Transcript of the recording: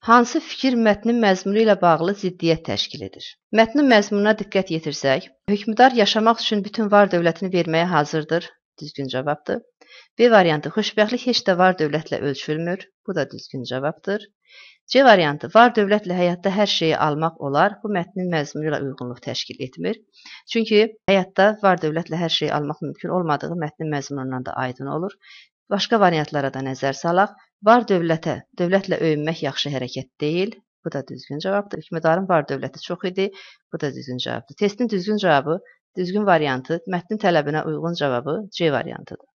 Hansı fikir mətnin məzmunu ilə bağlı ziddiyyət təşkil edir? Mətnin məzmununa diqqət yetirsək, hökmdar yaşamaq üçün bütün var dövlətini verməyə hazırdır. Düzgün cavabdır. B variantı xoşbəxtlik heç də var dövlətlə ölçülmür. Bu da düzgün cavabdır. C variantı var dövlətlə həyatda hər şeyi almaq olar. Bu mətnin məzmunu ilə uyğunluq təşkil etmir. Çünki həyatda var dövlətlə hər şeyi almaq mümkün olmadığı mətnin məzmunundan da aydın olur. Başqa variantlara da nəzər salaq. Var dövlətə, dövlətlə öyünmək yaxşı hərəkət deyil. Bu da düzgün cavabdır. Hökmdarın var dövləti çox idi. Bu da düzgün cavabdır. Testin düzgün cavabı, düzgün variantı, mətnin tələbinə uyğun cavabı C variantıdır.